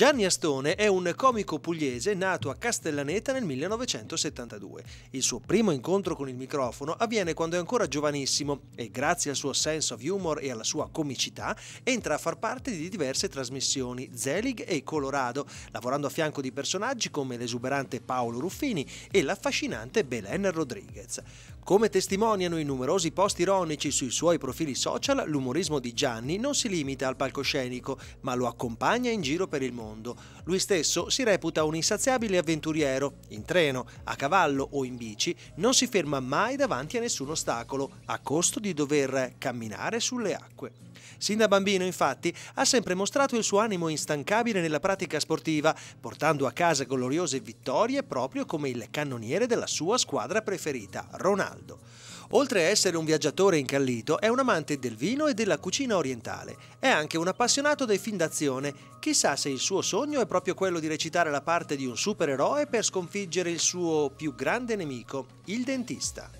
Gianni Astone è un comico pugliese nato a Castellaneta nel 1972. Il suo primo incontro con il microfono avviene quando è ancora giovanissimo e grazie al suo sense of humor e alla sua comicità entra a far parte di diverse trasmissioni Zelig e Colorado, lavorando a fianco di personaggi come l'esuberante Paolo Ruffini e l'affascinante Belen Rodriguez. Come testimoniano i numerosi post ironici sui suoi profili social, l'umorismo di Gianni non si limita al palcoscenico, ma lo accompagna in giro per il mondo mondo. Lui stesso si reputa un insaziabile avventuriero. In treno, a cavallo o in bici non si ferma mai davanti a nessun ostacolo, a costo di dover camminare sulle acque. Sin da bambino, infatti, ha sempre mostrato il suo animo instancabile nella pratica sportiva, portando a casa gloriose vittorie proprio come il cannoniere della sua squadra preferita, Ronaldo. Oltre a essere un viaggiatore incallito, è un amante del vino e della cucina orientale. È anche un appassionato dei film d'azione. Chissà se il suo sogno è proprio quello di recitare la parte di un supereroe per sconfiggere il suo più grande nemico, il dentista.